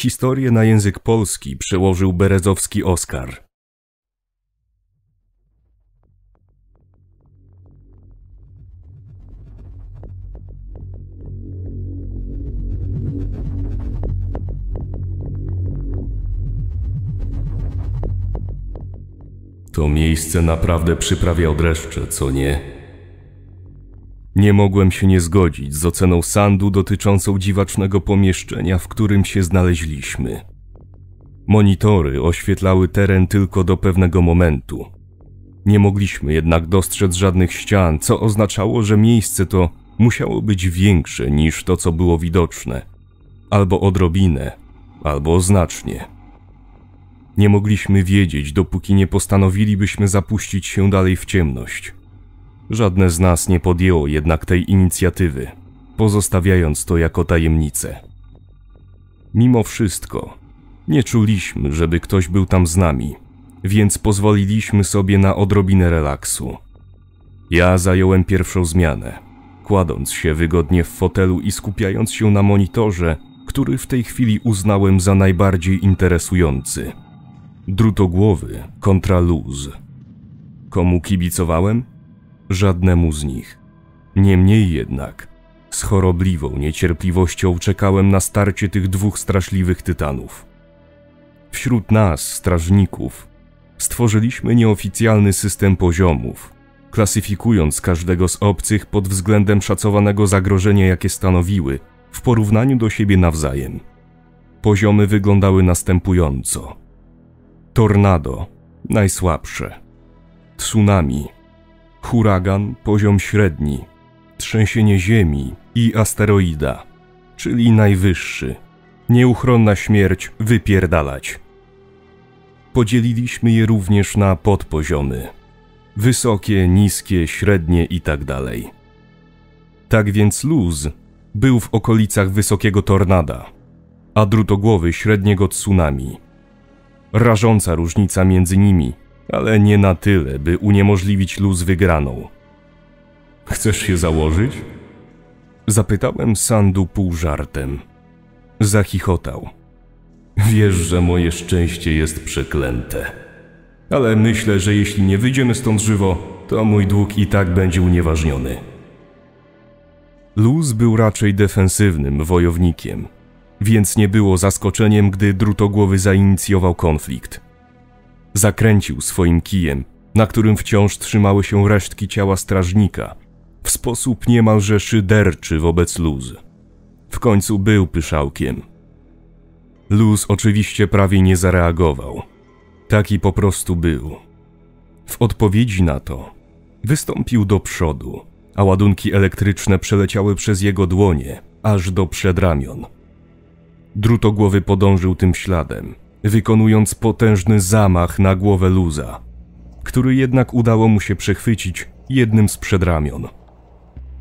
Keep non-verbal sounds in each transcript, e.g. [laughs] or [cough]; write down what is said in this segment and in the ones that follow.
Historię na język polski przełożył Berezowski Oskar. To miejsce naprawdę przyprawia dreszcze, co nie? Nie mogłem się nie zgodzić z oceną Sandu dotyczącą dziwacznego pomieszczenia, w którym się znaleźliśmy. Monitory oświetlały teren tylko do pewnego momentu. Nie mogliśmy jednak dostrzec żadnych ścian, co oznaczało, że miejsce to musiało być większe niż to, co było widoczne albo odrobinę, albo znacznie. Nie mogliśmy wiedzieć, dopóki nie postanowilibyśmy zapuścić się dalej w ciemność. Żadne z nas nie podjęło jednak tej inicjatywy, pozostawiając to jako tajemnicę. Mimo wszystko, nie czuliśmy, żeby ktoś był tam z nami, więc pozwoliliśmy sobie na odrobinę relaksu. Ja zająłem pierwszą zmianę, kładąc się wygodnie w fotelu i skupiając się na monitorze, który w tej chwili uznałem za najbardziej interesujący. Drutogłowy kontra luz. Komu kibicowałem? żadnemu z nich. Niemniej jednak, z chorobliwą niecierpliwością czekałem na starcie tych dwóch straszliwych tytanów. Wśród nas, strażników, stworzyliśmy nieoficjalny system poziomów, klasyfikując każdego z obcych pod względem szacowanego zagrożenia, jakie stanowiły, w porównaniu do siebie nawzajem. Poziomy wyglądały następująco: Tornado najsłabsze, tsunami huragan poziom średni, trzęsienie Ziemi i asteroida, czyli najwyższy. Nieuchronna śmierć wypierdalać. Podzieliliśmy je również na podpoziomy. Wysokie, niskie, średnie tak dalej. Tak więc luz był w okolicach wysokiego tornada, a drutogłowy średniego tsunami. Rażąca różnica między nimi ale nie na tyle, by uniemożliwić luz wygraną. Chcesz się założyć? Zapytałem Sandu pół żartem. Zachichotał. Wiesz, że moje szczęście jest przeklęte. Ale myślę, że jeśli nie wyjdziemy stąd żywo, to mój dług i tak będzie unieważniony. Luz był raczej defensywnym wojownikiem, więc nie było zaskoczeniem, gdy drutogłowy zainicjował konflikt. Zakręcił swoim kijem, na którym wciąż trzymały się resztki ciała strażnika, w sposób niemalże szyderczy wobec Luz. W końcu był pyszałkiem. Luz oczywiście prawie nie zareagował. Taki po prostu był. W odpowiedzi na to wystąpił do przodu, a ładunki elektryczne przeleciały przez jego dłonie, aż do przedramion. Drutogłowy podążył tym śladem, wykonując potężny zamach na głowę Luza, który jednak udało mu się przechwycić jednym z przedramion.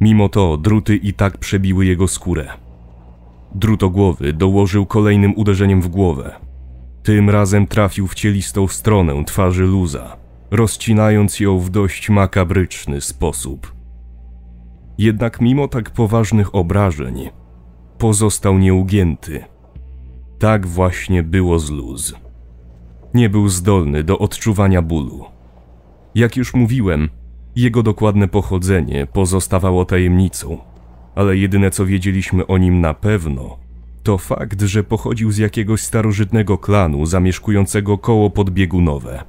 Mimo to druty i tak przebiły jego skórę. Drutogłowy dołożył kolejnym uderzeniem w głowę. Tym razem trafił w cielistą stronę twarzy Luza, rozcinając ją w dość makabryczny sposób. Jednak mimo tak poważnych obrażeń, pozostał nieugięty – tak właśnie było z Luz. Nie był zdolny do odczuwania bólu. Jak już mówiłem, jego dokładne pochodzenie pozostawało tajemnicą, ale jedyne co wiedzieliśmy o nim na pewno, to fakt, że pochodził z jakiegoś starożytnego klanu zamieszkującego koło podbiegunowe.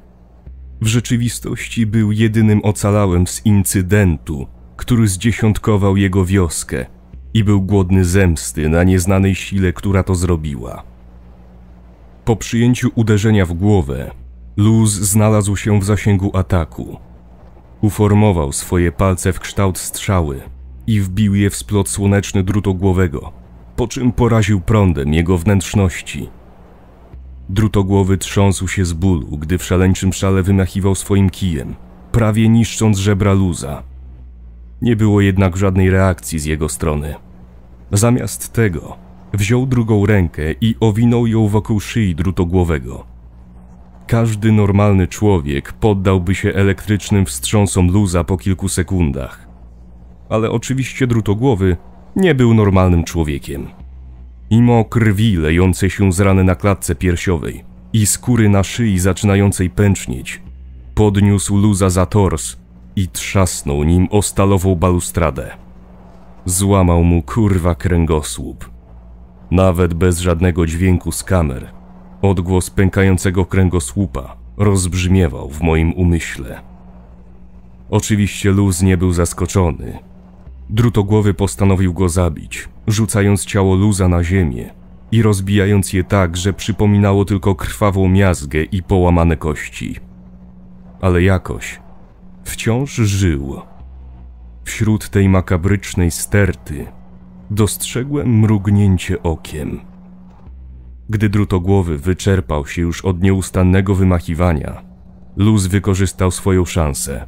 W rzeczywistości był jedynym ocalałym z incydentu, który zdziesiątkował jego wioskę i był głodny zemsty na nieznanej sile, która to zrobiła. Po przyjęciu uderzenia w głowę, Luz znalazł się w zasięgu ataku. Uformował swoje palce w kształt strzały i wbił je w splot słoneczny drutogłowego, po czym poraził prądem jego wnętrzności. Drutogłowy trząsł się z bólu, gdy w szaleńczym szale wymachiwał swoim kijem, prawie niszcząc żebra luza. Nie było jednak żadnej reakcji z jego strony. Zamiast tego Wziął drugą rękę i owinął ją wokół szyi drutogłowego. Każdy normalny człowiek poddałby się elektrycznym wstrząsom luza po kilku sekundach. Ale oczywiście drutogłowy nie był normalnym człowiekiem. Mimo krwi lejącej się z rany na klatce piersiowej i skóry na szyi zaczynającej pęcznieć, podniósł luza za tors i trzasnął nim o stalową balustradę. Złamał mu kurwa kręgosłup nawet bez żadnego dźwięku z kamer. Odgłos pękającego kręgosłupa rozbrzmiewał w moim umyśle. Oczywiście Luz nie był zaskoczony. Drutogłowy postanowił go zabić, rzucając ciało Luza na ziemię i rozbijając je tak, że przypominało tylko krwawą miazgę i połamane kości. Ale jakoś wciąż żył. Wśród tej makabrycznej sterty dostrzegłem mrugnięcie okiem. Gdy drutogłowy wyczerpał się już od nieustannego wymachiwania, Luz wykorzystał swoją szansę.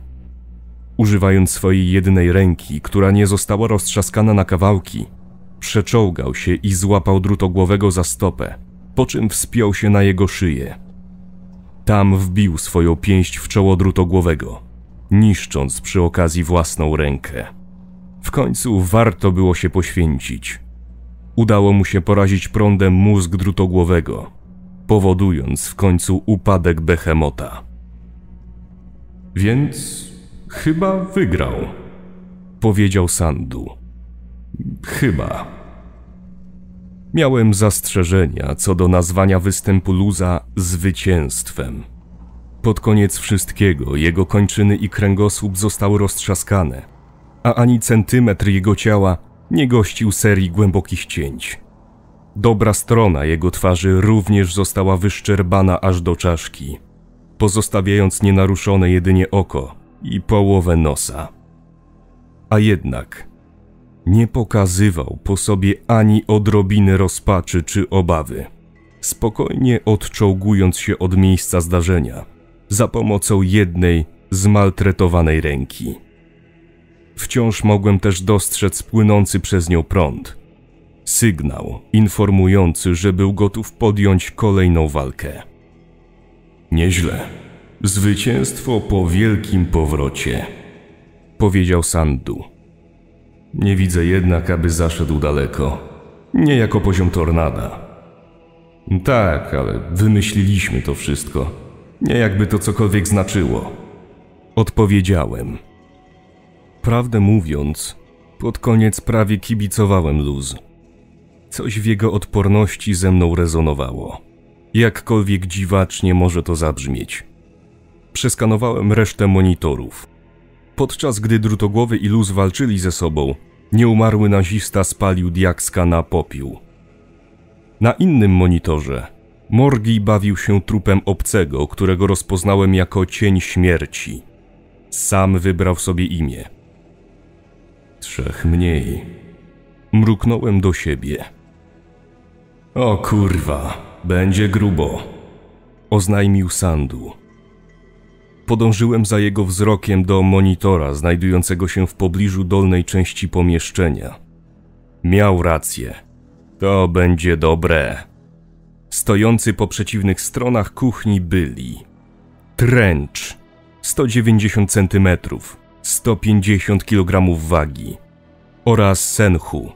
Używając swojej jednej ręki, która nie została roztrzaskana na kawałki, przeczołgał się i złapał drutogłowego za stopę, po czym wspiął się na jego szyję. Tam wbił swoją pięść w czoło drutogłowego, niszcząc przy okazji własną rękę. W końcu warto było się poświęcić. Udało mu się porazić prądem mózg drutogłowego, powodując w końcu upadek behemota. Więc chyba wygrał, powiedział Sandu. Chyba. Miałem zastrzeżenia co do nazwania występu Luza zwycięstwem. Pod koniec wszystkiego jego kończyny i kręgosłup zostały roztrzaskane, a ani centymetr jego ciała nie gościł serii głębokich cięć. Dobra strona jego twarzy również została wyszczerbana aż do czaszki, pozostawiając nienaruszone jedynie oko i połowę nosa. A jednak nie pokazywał po sobie ani odrobiny rozpaczy czy obawy, spokojnie odczołgując się od miejsca zdarzenia za pomocą jednej zmaltretowanej ręki. Wciąż mogłem też dostrzec płynący przez nią prąd. Sygnał informujący, że był gotów podjąć kolejną walkę. Nieźle. Zwycięstwo po wielkim powrocie, powiedział Sandu. Nie widzę jednak, aby zaszedł daleko. Nie jako poziom tornada. Tak, ale wymyśliliśmy to wszystko. Nie jakby to cokolwiek znaczyło. Odpowiedziałem. Prawdę mówiąc, pod koniec prawie kibicowałem Luz. Coś w jego odporności ze mną rezonowało. Jakkolwiek dziwacznie może to zabrzmieć. Przeskanowałem resztę monitorów. Podczas gdy Drutogłowy i Luz walczyli ze sobą, nieumarły nazista spalił Diakska na popiół. Na innym monitorze Morgi bawił się trupem obcego, którego rozpoznałem jako cień śmierci. Sam wybrał sobie imię – trzech mniej. Mruknąłem do siebie. O kurwa, będzie grubo, oznajmił Sandu. Podążyłem za jego wzrokiem do monitora znajdującego się w pobliżu dolnej części pomieszczenia. Miał rację. To będzie dobre. Stojący po przeciwnych stronach kuchni byli. Trench 190 centymetrów 150 kg wagi oraz Senhu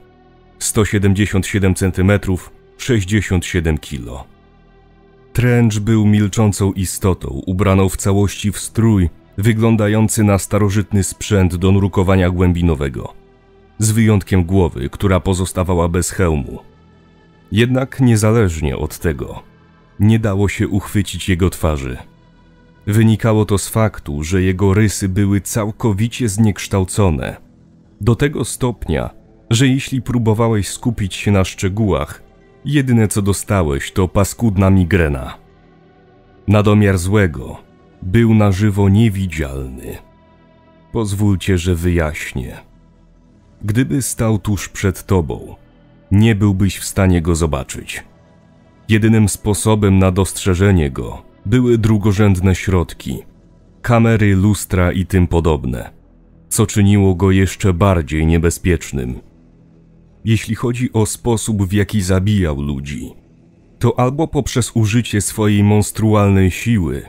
177 cm 67 kg. Trench był milczącą istotą, ubraną w całości w strój wyglądający na starożytny sprzęt do nurkowania głębinowego, z wyjątkiem głowy, która pozostawała bez hełmu. Jednak niezależnie od tego, nie dało się uchwycić jego twarzy. Wynikało to z faktu, że jego rysy były całkowicie zniekształcone. Do tego stopnia, że jeśli próbowałeś skupić się na szczegółach, jedyne co dostałeś to paskudna migrena. domiar złego był na żywo niewidzialny. Pozwólcie, że wyjaśnię. Gdyby stał tuż przed tobą, nie byłbyś w stanie go zobaczyć. Jedynym sposobem na dostrzeżenie go były drugorzędne środki kamery, lustra i tym podobne, co czyniło go jeszcze bardziej niebezpiecznym. Jeśli chodzi o sposób, w jaki zabijał ludzi, to albo poprzez użycie swojej monstrualnej siły,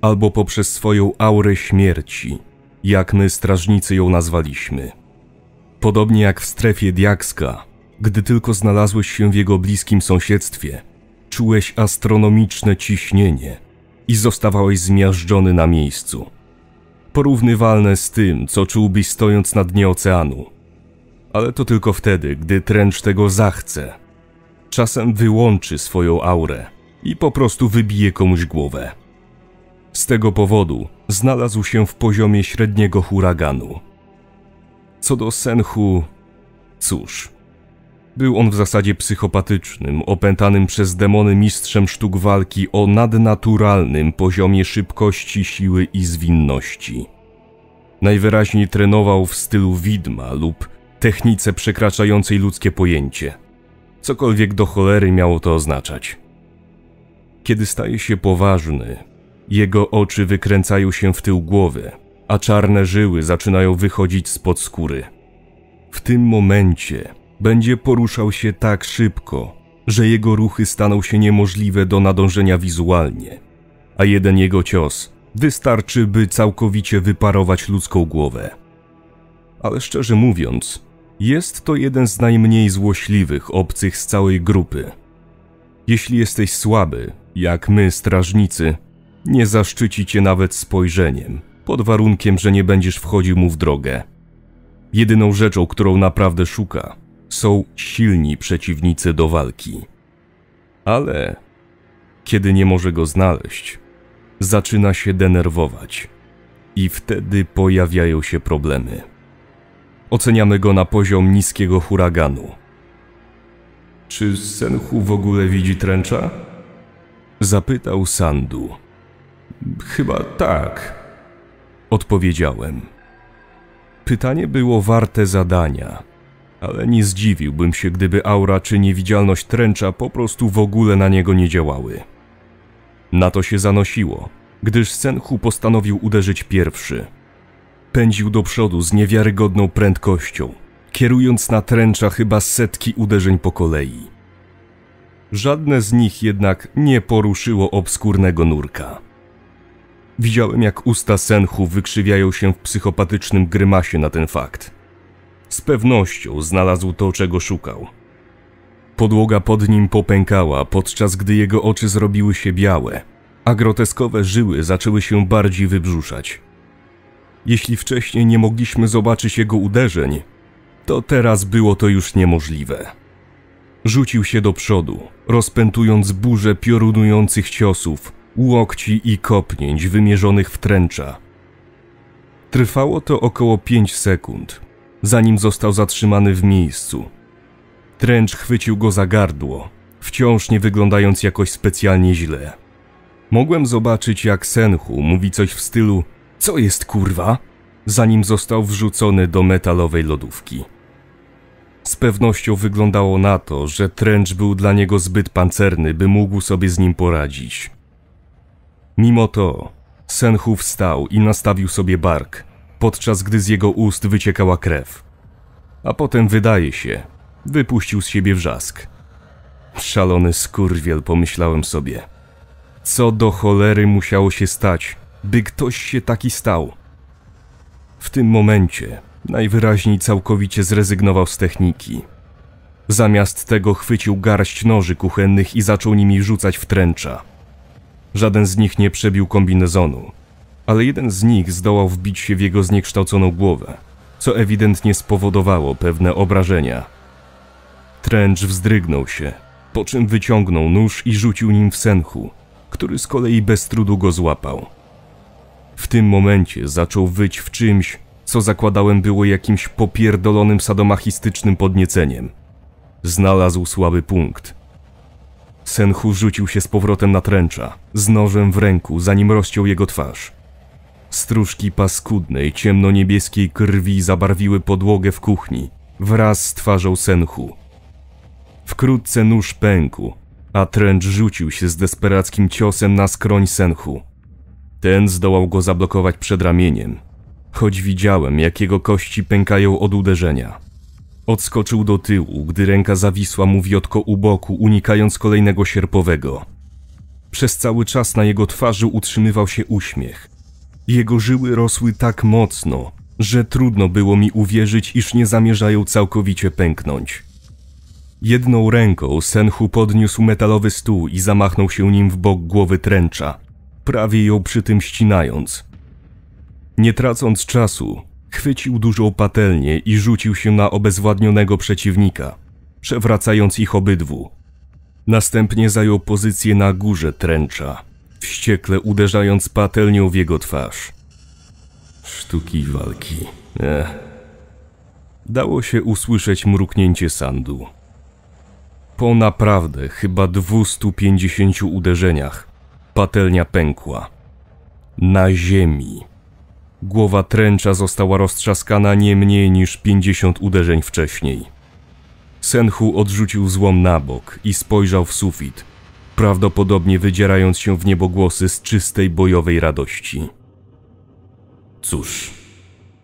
albo poprzez swoją aurę śmierci, jak my strażnicy ją nazwaliśmy. Podobnie jak w strefie Diakska, gdy tylko znalazłeś się w jego bliskim sąsiedztwie, czułeś astronomiczne ciśnienie – i zostawałeś zmiażdżony na miejscu. Porównywalne z tym, co czułbyś stojąc na dnie oceanu. Ale to tylko wtedy, gdy tręcz tego zachce. Czasem wyłączy swoją aurę i po prostu wybije komuś głowę. Z tego powodu znalazł się w poziomie średniego huraganu. Co do Senhu, cóż, był on w zasadzie psychopatycznym, opętanym przez demony mistrzem sztuk walki o nadnaturalnym poziomie szybkości, siły i zwinności. Najwyraźniej trenował w stylu widma lub technice przekraczającej ludzkie pojęcie. Cokolwiek do cholery miało to oznaczać. Kiedy staje się poważny, jego oczy wykręcają się w tył głowy, a czarne żyły zaczynają wychodzić spod skóry. W tym momencie będzie poruszał się tak szybko, że jego ruchy staną się niemożliwe do nadążenia wizualnie, a jeden jego cios wystarczy, by całkowicie wyparować ludzką głowę. Ale szczerze mówiąc, jest to jeden z najmniej złośliwych obcych z całej grupy. Jeśli jesteś słaby, jak my, strażnicy, nie zaszczyci cię nawet spojrzeniem, pod warunkiem, że nie będziesz wchodził mu w drogę. Jedyną rzeczą, którą naprawdę szuka, są silni przeciwnicy do walki. Ale kiedy nie może go znaleźć, zaczyna się denerwować i wtedy pojawiają się problemy. Oceniamy go na poziom niskiego huraganu. Czy Senhu w ogóle widzi tręcza? Zapytał Sandu. Chyba tak. Odpowiedziałem. Pytanie było warte zadania ale nie zdziwiłbym się, gdyby aura czy niewidzialność tręcza po prostu w ogóle na niego nie działały. Na to się zanosiło, gdyż Senhu postanowił uderzyć pierwszy. Pędził do przodu z niewiarygodną prędkością, kierując na tręcza chyba setki uderzeń po kolei. Żadne z nich jednak nie poruszyło obskurnego nurka. Widziałem, jak usta Senhu wykrzywiają się w psychopatycznym grymasie na ten fakt – z pewnością znalazł to, czego szukał. Podłoga pod nim popękała, podczas gdy jego oczy zrobiły się białe, a groteskowe żyły zaczęły się bardziej wybrzuszać. Jeśli wcześniej nie mogliśmy zobaczyć jego uderzeń, to teraz było to już niemożliwe. Rzucił się do przodu, rozpętując burzę piorunujących ciosów, łokci i kopnięć wymierzonych w tręcza. Trwało to około 5 sekund, zanim został zatrzymany w miejscu. Trench chwycił go za gardło, wciąż nie wyglądając jakoś specjalnie źle. Mogłem zobaczyć, jak Senhu mówi coś w stylu Co jest kurwa? zanim został wrzucony do metalowej lodówki. Z pewnością wyglądało na to, że Trench był dla niego zbyt pancerny, by mógł sobie z nim poradzić. Mimo to, Senhu wstał i nastawił sobie bark, podczas gdy z jego ust wyciekała krew. A potem wydaje się, wypuścił z siebie wrzask. Szalony skurwiel, pomyślałem sobie. Co do cholery musiało się stać, by ktoś się taki stał? W tym momencie najwyraźniej całkowicie zrezygnował z techniki. Zamiast tego chwycił garść noży kuchennych i zaczął nimi rzucać w tręcza. Żaden z nich nie przebił kombinezonu, ale jeden z nich zdołał wbić się w jego zniekształconą głowę, co ewidentnie spowodowało pewne obrażenia. Trench wzdrygnął się, po czym wyciągnął nóż i rzucił nim w senchu, który z kolei bez trudu go złapał. W tym momencie zaczął wyć w czymś, co zakładałem było jakimś popierdolonym sadomachistycznym podnieceniem. Znalazł słaby punkt. Senchu rzucił się z powrotem na tręcza, z nożem w ręku, zanim rozciął jego twarz. Stróżki paskudnej, ciemnoniebieskiej krwi zabarwiły podłogę w kuchni, wraz z twarzą Senchu. Wkrótce nóż pękł, a tręcz rzucił się z desperackim ciosem na skroń Senchu. Ten zdołał go zablokować przed ramieniem, choć widziałem, jak jego kości pękają od uderzenia. Odskoczył do tyłu, gdy ręka zawisła mu wiotko u boku, unikając kolejnego sierpowego. Przez cały czas na jego twarzy utrzymywał się uśmiech – jego żyły rosły tak mocno, że trudno było mi uwierzyć, iż nie zamierzają całkowicie pęknąć. Jedną ręką Senhu podniósł metalowy stół i zamachnął się nim w bok głowy tręcza, prawie ją przy tym ścinając. Nie tracąc czasu, chwycił dużą patelnię i rzucił się na obezwładnionego przeciwnika, przewracając ich obydwu. Następnie zajął pozycję na górze tręcza, wściekle uderzając patelnią w jego twarz. Sztuki walki. Ech. Dało się usłyszeć mruknięcie sandu. Po naprawdę chyba 250 uderzeniach patelnia pękła. Na ziemi. Głowa tręcza została roztrzaskana nie mniej niż 50 uderzeń wcześniej. Senhu odrzucił złom na bok i spojrzał w sufit – prawdopodobnie wydzierając się w niebogłosy z czystej bojowej radości. Cóż,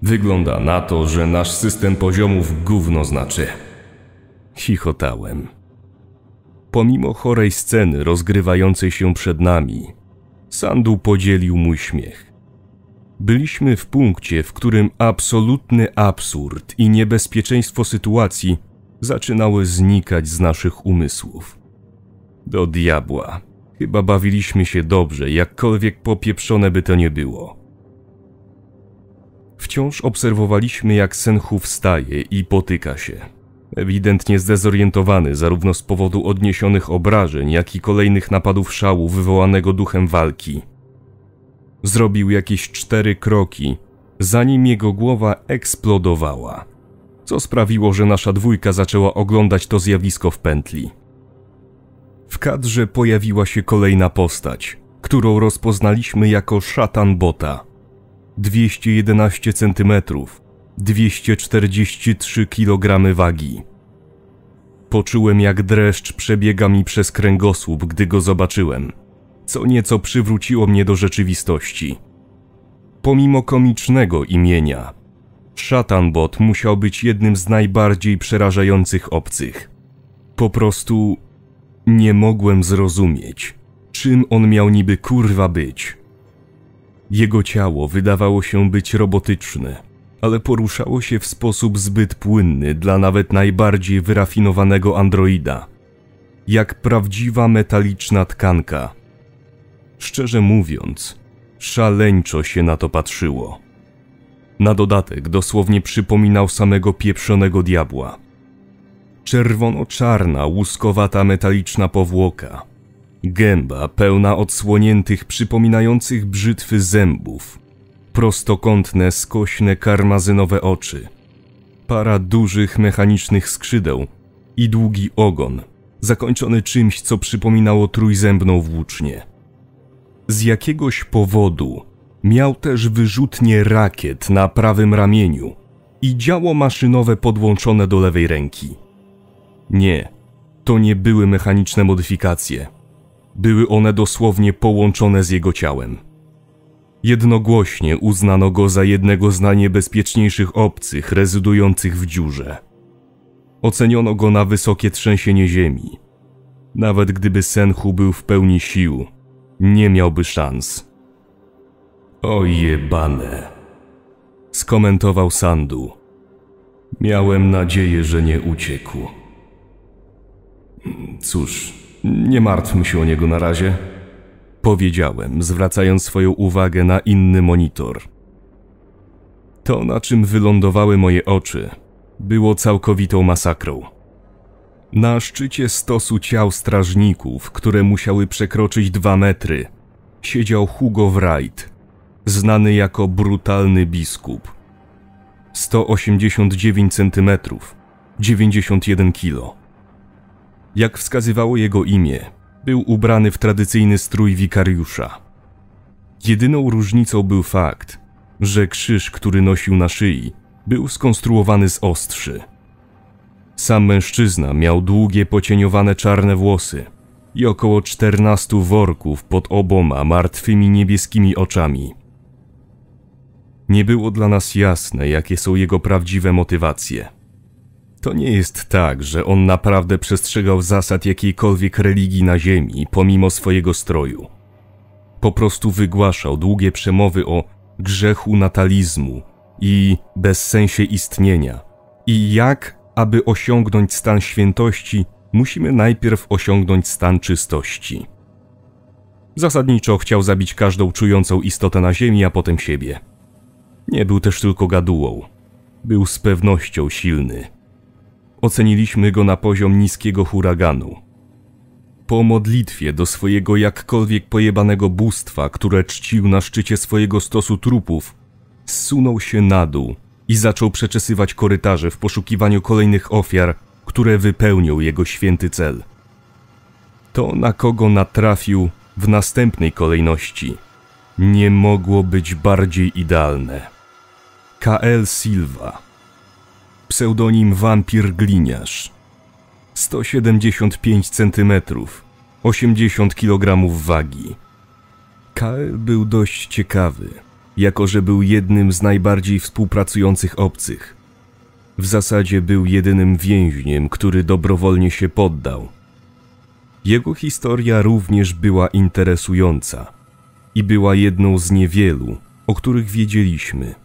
wygląda na to, że nasz system poziomów gówno znaczy. Chichotałem. Pomimo chorej sceny rozgrywającej się przed nami, Sandu podzielił mój śmiech. Byliśmy w punkcie, w którym absolutny absurd i niebezpieczeństwo sytuacji zaczynały znikać z naszych umysłów. Do diabła. Chyba bawiliśmy się dobrze, jakkolwiek popieprzone by to nie było. Wciąż obserwowaliśmy, jak Senhu wstaje i potyka się. Ewidentnie zdezorientowany zarówno z powodu odniesionych obrażeń, jak i kolejnych napadów szału wywołanego duchem walki. Zrobił jakieś cztery kroki, zanim jego głowa eksplodowała, co sprawiło, że nasza dwójka zaczęła oglądać to zjawisko w pętli. W kadrze pojawiła się kolejna postać, którą rozpoznaliśmy jako szatan bota. 211 cm, 243 kg wagi. Poczułem jak dreszcz przebiega mi przez kręgosłup, gdy go zobaczyłem, co nieco przywróciło mnie do rzeczywistości. Pomimo komicznego imienia, Bot musiał być jednym z najbardziej przerażających obcych. Po prostu nie mogłem zrozumieć, czym on miał niby kurwa być. Jego ciało wydawało się być robotyczne, ale poruszało się w sposób zbyt płynny dla nawet najbardziej wyrafinowanego androida. Jak prawdziwa metaliczna tkanka. Szczerze mówiąc, szaleńczo się na to patrzyło. Na dodatek dosłownie przypominał samego pieprzonego diabła. Czerwono-czarna, łuskowata metaliczna powłoka. Gęba pełna odsłoniętych, przypominających brzytwy zębów. Prostokątne, skośne, karmazynowe oczy. Para dużych, mechanicznych skrzydeł i długi ogon, zakończony czymś, co przypominało trójzębną włócznię. Z jakiegoś powodu miał też wyrzutnie rakiet na prawym ramieniu i działo maszynowe podłączone do lewej ręki. Nie, to nie były mechaniczne modyfikacje. Były one dosłownie połączone z jego ciałem. Jednogłośnie uznano go za jednego z najniebezpieczniejszych obcych rezydujących w dziurze. Oceniono go na wysokie trzęsienie ziemi. Nawet gdyby Senhu był w pełni sił, nie miałby szans. O jebane, skomentował Sandu. Miałem nadzieję, że nie uciekł. Cóż, nie martwmy się o niego na razie. Powiedziałem, zwracając swoją uwagę na inny monitor. To, na czym wylądowały moje oczy, było całkowitą masakrą. Na szczycie stosu ciał strażników, które musiały przekroczyć dwa metry, siedział Hugo Wright, znany jako brutalny biskup. 189 cm, 91 kg jak wskazywało jego imię, był ubrany w tradycyjny strój wikariusza. Jedyną różnicą był fakt, że krzyż, który nosił na szyi, był skonstruowany z ostrzy. Sam mężczyzna miał długie, pocieniowane czarne włosy i około czternastu worków pod oboma martwymi niebieskimi oczami. Nie było dla nas jasne, jakie są jego prawdziwe motywacje. To nie jest tak, że on naprawdę przestrzegał zasad jakiejkolwiek religii na ziemi, pomimo swojego stroju. Po prostu wygłaszał długie przemowy o grzechu natalizmu i bezsensie istnienia. I jak, aby osiągnąć stan świętości, musimy najpierw osiągnąć stan czystości. Zasadniczo chciał zabić każdą czującą istotę na ziemi, a potem siebie. Nie był też tylko gadułą. Był z pewnością silny Oceniliśmy go na poziom niskiego huraganu. Po modlitwie do swojego jakkolwiek pojebanego bóstwa, które czcił na szczycie swojego stosu trupów, zsunął się na dół i zaczął przeczesywać korytarze w poszukiwaniu kolejnych ofiar, które wypełnią jego święty cel. To, na kogo natrafił w następnej kolejności, nie mogło być bardziej idealne. KL Silva pseudonim Wampir Gliniarz. 175 cm, 80 kg wagi. Kael był dość ciekawy, jako że był jednym z najbardziej współpracujących obcych. W zasadzie był jedynym więźniem, który dobrowolnie się poddał. Jego historia również była interesująca i była jedną z niewielu, o których wiedzieliśmy –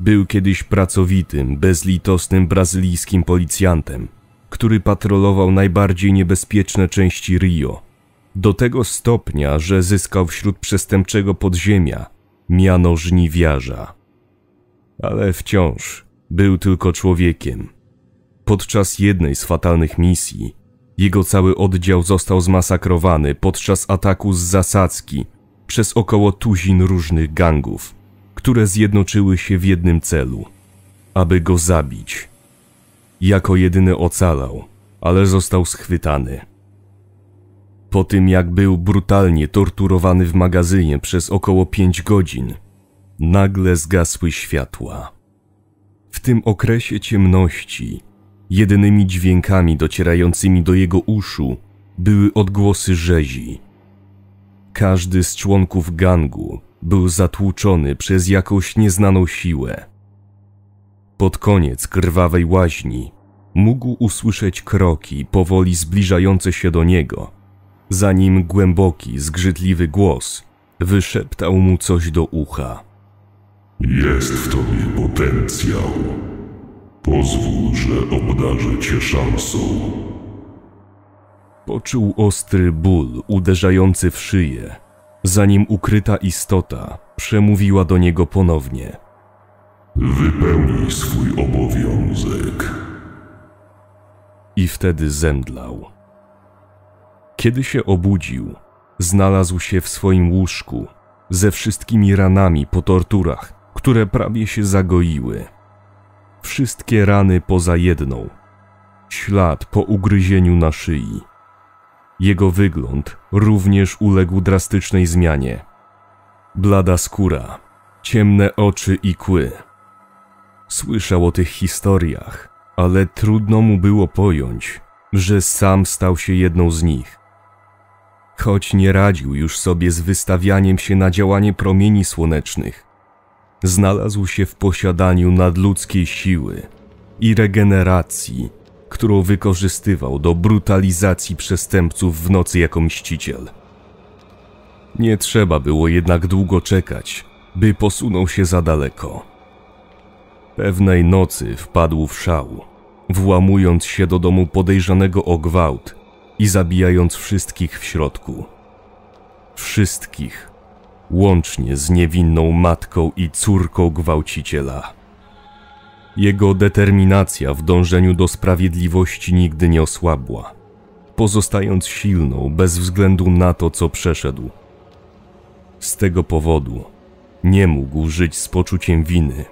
był kiedyś pracowitym, bezlitosnym brazylijskim policjantem, który patrolował najbardziej niebezpieczne części Rio. Do tego stopnia, że zyskał wśród przestępczego podziemia miano żniwiarza. Ale wciąż był tylko człowiekiem. Podczas jednej z fatalnych misji jego cały oddział został zmasakrowany podczas ataku z zasadzki przez około tuzin różnych gangów które zjednoczyły się w jednym celu aby go zabić. Jako jedyny ocalał, ale został schwytany. Po tym jak był brutalnie torturowany w magazynie przez około pięć godzin, nagle zgasły światła. W tym okresie ciemności jedynymi dźwiękami docierającymi do jego uszu były odgłosy rzezi. Każdy z członków gangu był zatłuczony przez jakąś nieznaną siłę. Pod koniec krwawej łaźni mógł usłyszeć kroki powoli zbliżające się do niego, zanim głęboki, zgrzytliwy głos wyszeptał mu coś do ucha. Jest w tobie potencjał. Pozwól, że obdarzę cię szansą. Poczuł ostry ból uderzający w szyję zanim ukryta istota przemówiła do niego ponownie. Wypełnij swój obowiązek. I wtedy zemdlał. Kiedy się obudził, znalazł się w swoim łóżku ze wszystkimi ranami po torturach, które prawie się zagoiły. Wszystkie rany poza jedną, ślad po ugryzieniu na szyi. Jego wygląd również uległ drastycznej zmianie. Blada skóra, ciemne oczy i kły. Słyszał o tych historiach, ale trudno mu było pojąć, że sam stał się jedną z nich. Choć nie radził już sobie z wystawianiem się na działanie promieni słonecznych, znalazł się w posiadaniu nadludzkiej siły i regeneracji którą wykorzystywał do brutalizacji przestępców w nocy jako mściciel. Nie trzeba było jednak długo czekać, by posunął się za daleko. Pewnej nocy wpadł w szał, włamując się do domu podejrzanego o gwałt i zabijając wszystkich w środku. Wszystkich, łącznie z niewinną matką i córką gwałciciela. Jego determinacja w dążeniu do sprawiedliwości nigdy nie osłabła, pozostając silną bez względu na to, co przeszedł. Z tego powodu nie mógł żyć z poczuciem winy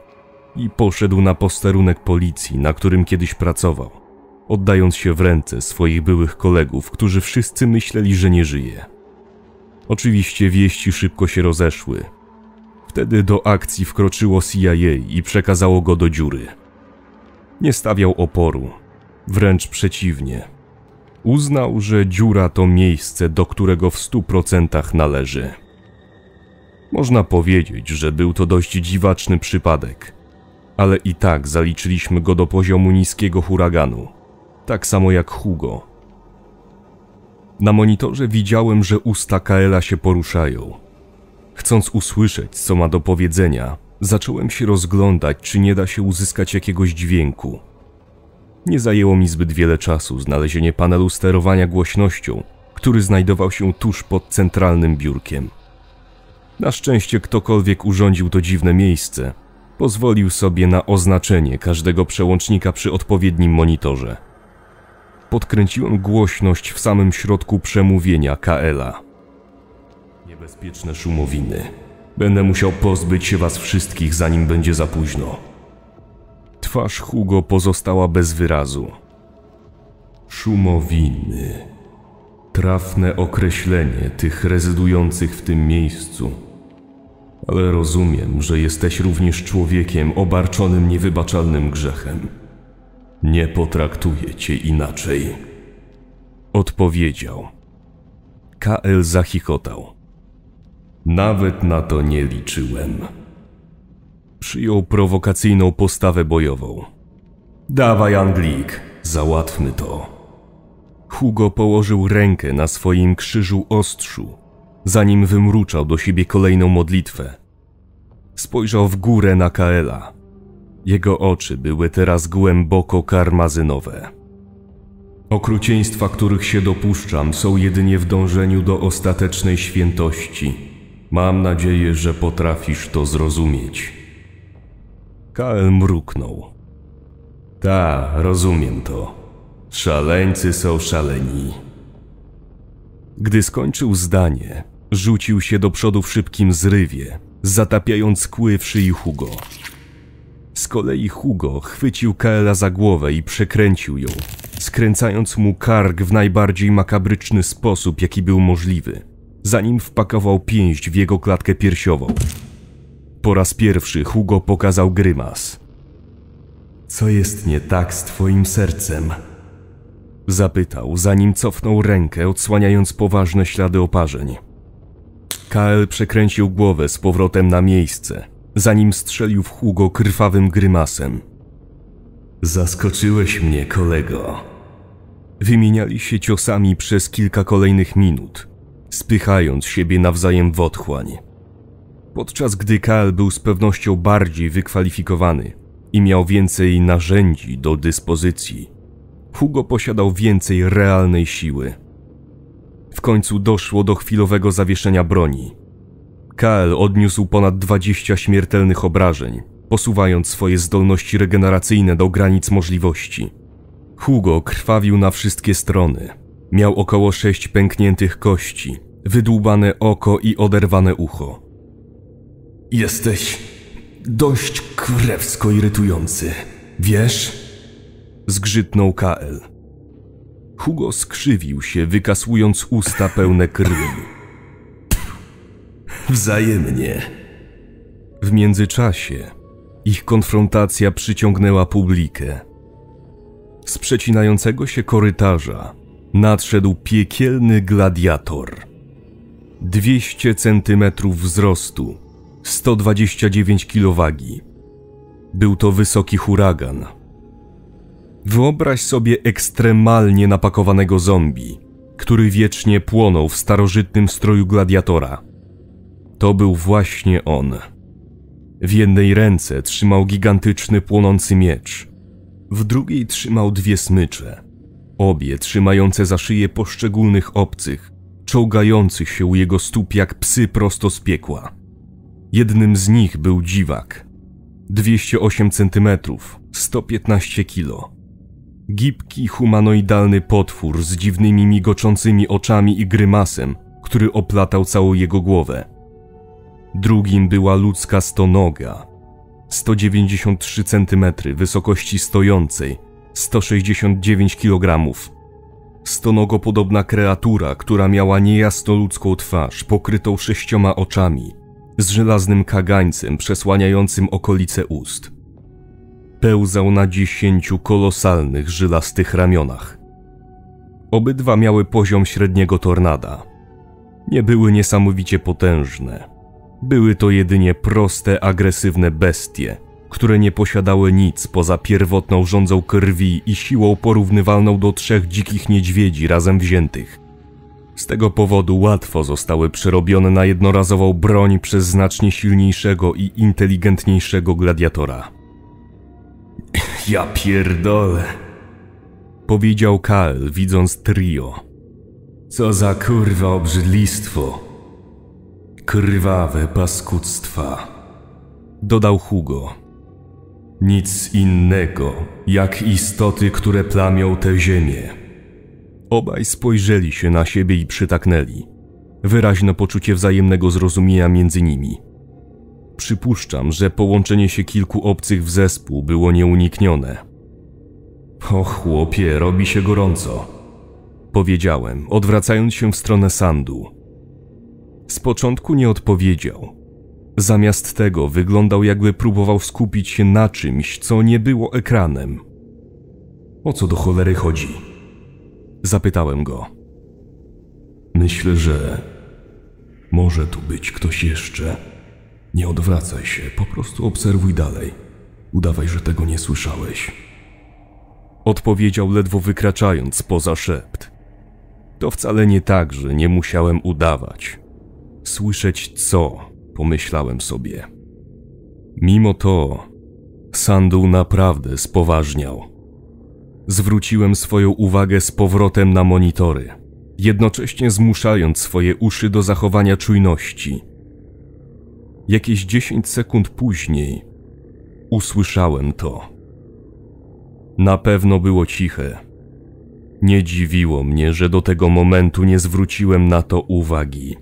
i poszedł na posterunek policji, na którym kiedyś pracował, oddając się w ręce swoich byłych kolegów, którzy wszyscy myśleli, że nie żyje. Oczywiście wieści szybko się rozeszły Wtedy do akcji wkroczyło CIA i przekazało go do dziury. Nie stawiał oporu, wręcz przeciwnie. Uznał, że dziura to miejsce, do którego w stu procentach należy. Można powiedzieć, że był to dość dziwaczny przypadek, ale i tak zaliczyliśmy go do poziomu niskiego huraganu, tak samo jak Hugo. Na monitorze widziałem, że usta Kaela się poruszają. Chcąc usłyszeć, co ma do powiedzenia, zacząłem się rozglądać, czy nie da się uzyskać jakiegoś dźwięku. Nie zajęło mi zbyt wiele czasu znalezienie panelu sterowania głośnością, który znajdował się tuż pod centralnym biurkiem. Na szczęście ktokolwiek urządził to dziwne miejsce, pozwolił sobie na oznaczenie każdego przełącznika przy odpowiednim monitorze. Podkręciłem głośność w samym środku przemówienia Kaela niebezpieczne szumowiny. Będę musiał pozbyć się was wszystkich, zanim będzie za późno. Twarz Hugo pozostała bez wyrazu. Szumowiny. Trafne określenie tych rezydujących w tym miejscu. Ale rozumiem, że jesteś również człowiekiem obarczonym niewybaczalnym grzechem. Nie potraktuję cię inaczej. Odpowiedział. KL zachichotał. Nawet na to nie liczyłem. Przyjął prowokacyjną postawę bojową. Dawaj, Anglik, załatwmy to. Hugo położył rękę na swoim krzyżu ostrzu, zanim wymruczał do siebie kolejną modlitwę. Spojrzał w górę na Kaela. Jego oczy były teraz głęboko karmazynowe. Okrucieństwa, których się dopuszczam, są jedynie w dążeniu do ostatecznej świętości Mam nadzieję, że potrafisz to zrozumieć. Kael mruknął. Ta, rozumiem to. Szaleńcy są szaleni. Gdy skończył zdanie, rzucił się do przodu w szybkim zrywie, zatapiając kły w szyi Hugo. Z kolei Hugo chwycił Kaela za głowę i przekręcił ją, skręcając mu kark w najbardziej makabryczny sposób, jaki był możliwy zanim wpakował pięść w jego klatkę piersiową. Po raz pierwszy Hugo pokazał grymas. Co jest nie tak z twoim sercem? Zapytał, zanim cofnął rękę, odsłaniając poważne ślady oparzeń. Kael przekręcił głowę z powrotem na miejsce, zanim strzelił w Hugo krwawym grymasem. Zaskoczyłeś mnie, kolego. Wymieniali się ciosami przez kilka kolejnych minut, spychając siebie nawzajem w otchłań. Podczas gdy Kal był z pewnością bardziej wykwalifikowany i miał więcej narzędzi do dyspozycji, Hugo posiadał więcej realnej siły. W końcu doszło do chwilowego zawieszenia broni. Kael odniósł ponad 20 śmiertelnych obrażeń, posuwając swoje zdolności regeneracyjne do granic możliwości. Hugo krwawił na wszystkie strony, Miał około sześć pękniętych kości, wydłubane oko i oderwane ucho. Jesteś dość krewsko irytujący, wiesz? Zgrzytnął KL. Hugo skrzywił się, wykasując usta pełne krwi. Wzajemnie. W międzyczasie ich konfrontacja przyciągnęła publikę. Z przecinającego się korytarza nadszedł piekielny gladiator. 200 cm wzrostu, 129 kilowagi. Był to wysoki huragan. Wyobraź sobie ekstremalnie napakowanego zombie, który wiecznie płonął w starożytnym stroju gladiatora. To był właśnie on. W jednej ręce trzymał gigantyczny płonący miecz, w drugiej trzymał dwie smycze. Obie trzymające za szyję poszczególnych obcych, czołgających się u jego stóp jak psy prosto z piekła. Jednym z nich był dziwak. 208 cm, 115 kg. gipki, humanoidalny potwór z dziwnymi migoczącymi oczami i grymasem, który oplatał całą jego głowę. Drugim była ludzka stonoga, 193 cm wysokości stojącej, 169 kg. Stonogopodobna kreatura, która miała niejasno ludzką twarz, pokrytą sześcioma oczami, z żelaznym kagańcem przesłaniającym okolice ust. Pełzał na dziesięciu kolosalnych, żylastych ramionach. Obydwa miały poziom średniego tornada. Nie były niesamowicie potężne. Były to jedynie proste, agresywne bestie – które nie posiadały nic poza pierwotną rządzą krwi i siłą porównywalną do trzech dzikich niedźwiedzi razem wziętych. Z tego powodu łatwo zostały przerobione na jednorazową broń przez znacznie silniejszego i inteligentniejszego gladiatora. [laughs] Ja pierdolę, powiedział Kal, widząc trio. Co za kurwa obrzydlistwo. Krwawe paskudztwa, dodał Hugo. Nic innego, jak istoty, które plamią tę ziemię. Obaj spojrzeli się na siebie i przytaknęli. Wyraźne poczucie wzajemnego zrozumienia między nimi. Przypuszczam, że połączenie się kilku obcych w zespół było nieuniknione. O chłopie, robi się gorąco. Powiedziałem, odwracając się w stronę sandu. Z początku nie odpowiedział, Zamiast tego wyglądał jakby próbował skupić się na czymś, co nie było ekranem. O co do cholery chodzi? Zapytałem go. Myślę, że może tu być ktoś jeszcze. Nie odwracaj się, po prostu obserwuj dalej. Udawaj, że tego nie słyszałeś. Odpowiedział ledwo wykraczając poza szept. To wcale nie tak, że nie musiałem udawać. Słyszeć co pomyślałem sobie. Mimo to, Sandu naprawdę spoważniał. Zwróciłem swoją uwagę z powrotem na monitory, jednocześnie zmuszając swoje uszy do zachowania czujności. Jakieś 10 sekund później usłyszałem to. Na pewno było ciche. Nie dziwiło mnie, że do tego momentu nie zwróciłem na to uwagi.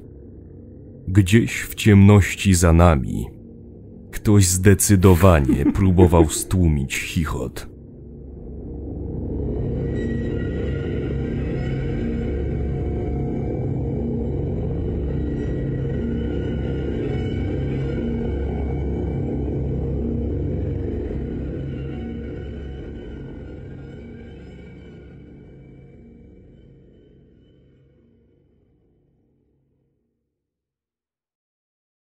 Gdzieś w ciemności za nami ktoś zdecydowanie próbował stłumić chichot.